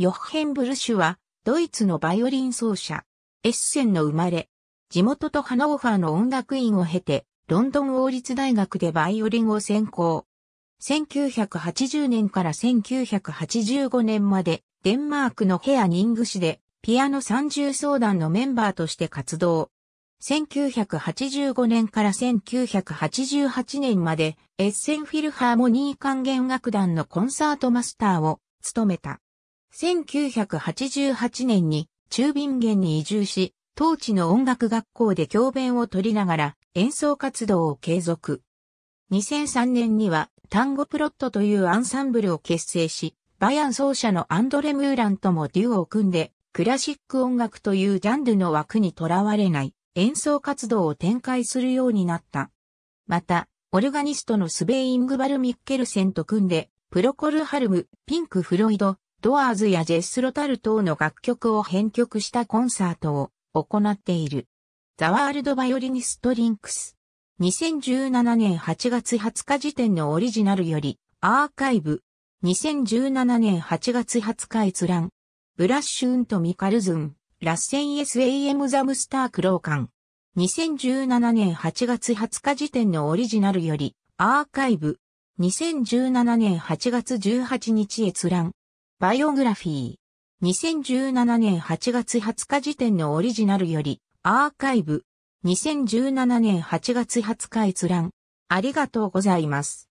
ヨッヘンブルシュは、ドイツのバイオリン奏者、エッセンの生まれ、地元とハナオファーの音楽院を経て、ロンドン王立大学でバイオリンを専攻。1980年から1985年まで、デンマークのヘアニング市で、ピアノ三重相談のメンバーとして活動。1985年から1988年まで、エッセンフィルハーモニー管弦楽団のコンサートマスターを務めた。1988年に中瓶源に移住し、当地の音楽学校で教鞭を取りながら演奏活動を継続。2003年には単語プロットというアンサンブルを結成し、バヤン奏者のアンドレ・ムーランともデュオを組んで、クラシック音楽というジャンルの枠にとらわれない演奏活動を展開するようになった。また、オルガニストのスベイングバル・ミッケルセンと組んで、プロコル・ハルム、ピンク・フロイド、ドアーズやジェス・ロタル等の楽曲を編曲したコンサートを行っている。ザ・ワールド・バイオリニスト・リンクス。2017年8月20日時点のオリジナルより、アーカイブ。2017年8月20日閲覧。ブラッシュウント・ミカルズン、ラッセンエ SAM ザムスタークローカン。2017年8月20日時点のオリジナルより、アーカイブ。2017年8月18日閲覧。バイオグラフィー。2017年8月20日時点のオリジナルより、アーカイブ。2017年8月20日閲覧。ありがとうございます。